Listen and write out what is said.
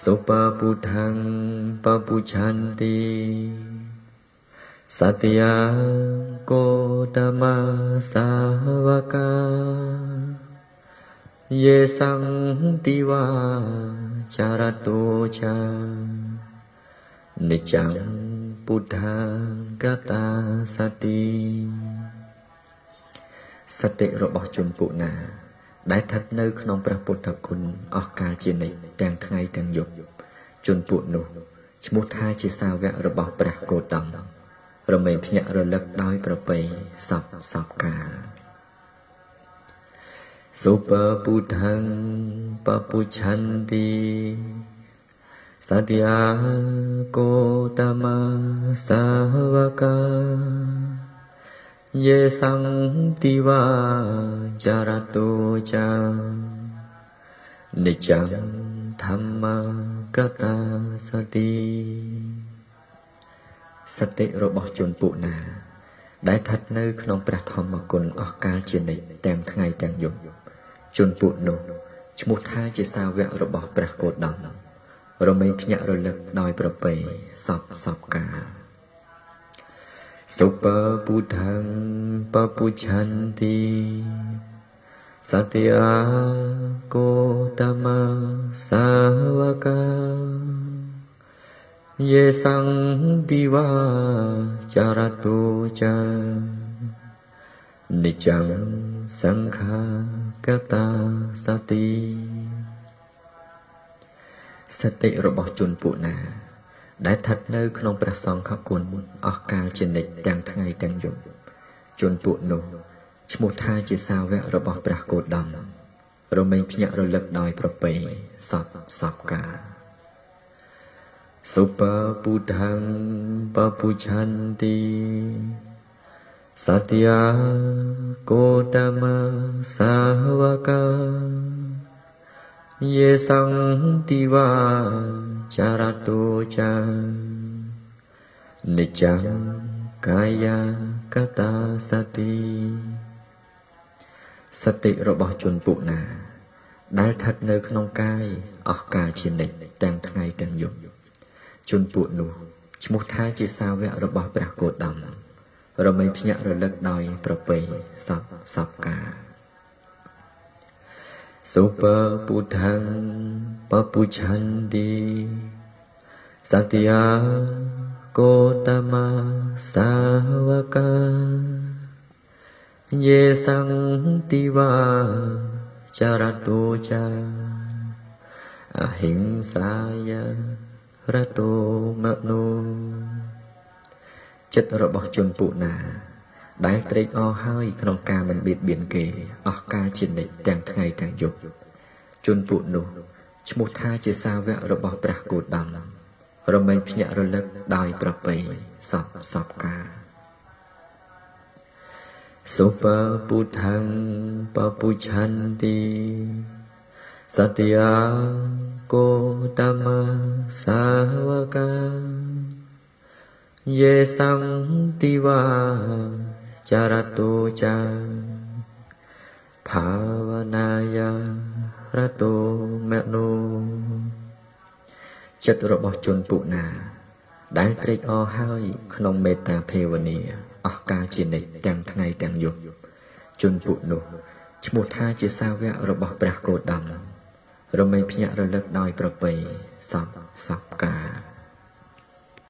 สุปาปุทังปปุชันติสัตยาโกตมาสาวกาเยสังติวาจารตุชานิจังปุถังกตาสติสติระบอุนปุนาដែលស្ថិតនៅក្នុងព្រះពុទ្ធគុណអស់កាលជានិច្ចទាំងថ្ងៃទាំងយប់ជនពួកនោះឈ្មោះថាជាសាវករបស់ព្រះគោតមរមែងភ្ញាក់រលឹក ដោយ ប្រពៃសពសពកាលសុបពុទ្ធੰបពុឆន្តិសត្យាគោតមសាវកាយេសង្តិវាចារតោចានិច្ចធម្មាកតាសតិសតិរបស់ជនពួកណា ដែលស្ថិតនៅ ក្នុងព្រះធម្មគុណអស់កាលជានិច្ចទាំងថ្ងៃទាំងយប់ជនពួកនោះឈ្មោះថាជាសាវករបស់ព្រះគោតមរមែងភ្ញាក់រលឹក ដោយប្រពៃសពសពកាលสุปปุถังปปุชันติสติอาโกตมะสาวกาเยสังดิวาจารตุจังนิจังสังฆากตาสติสติระบบจุนปุนาដែលស្ថិតនៅក្នុងព្រះសង្ឃគុណអស់កាលជានិច្ចទាំងថ្ងៃទាំងយប់ជនពួកនោះឈ្មោះថាជាសាវករបស់ព្រះគោតមរមែងភ្ញាក់រលឹកដោយ ប្រពៃសពសពកាសុបពុទ្ធំបពុឆន្តិសត្យាគោតមសាវកាយេសង្តិវាចរតូចានិច្ចំកាយាកតាសតិសតិរបស់ជនពួកណា ដែលស្ថិតនៅ ក្នុងកាយអស់កាលជានិច្ចទាំងថ្ងៃទាំងយប់ជនពួកនោះឈ្មោះថាជាសាវក របស់ព្រះគោតមរមែងភ្ញាក់រលឹកដោយប្រពៃសពសពការสุปปุถังปปุชันดีสัตยาโกตมาสาวกาเยสังติวาจารตุจาอหิงสายระโตมโนจตระบอชนปุนาដែលត្រេកអរហើយក្នុងការមិនបៀតបៀនគេ អស់កាលជានិច្ចទាំងថ្ងៃទាំងយប់ជនពួកនោះឈ្មោះថាជាសាវករបស់ព្រះគោតមរមែងភ្ញាក់រលឹក ដោយប្រពៃសពសពកាសុបពុទ្ធੰបពុឆន្តិសត្យាគោតមសាវកាយេសੰតិវាចរតូចាភាវនាយារតោមនោចិត្តរបស់ជនពុណា ដែលត្រេកអរហើយ ក្នុងមេត្តាភាវនាអស់កាលជានិច្ចទាំងថ្ងៃទាំងយប់ជនពុនោះឈ្មោះថាជាសាវករបស់ព្រះគោតមរមែងភ្ញាក់រលឹកដោយប្រពៃសពសពការ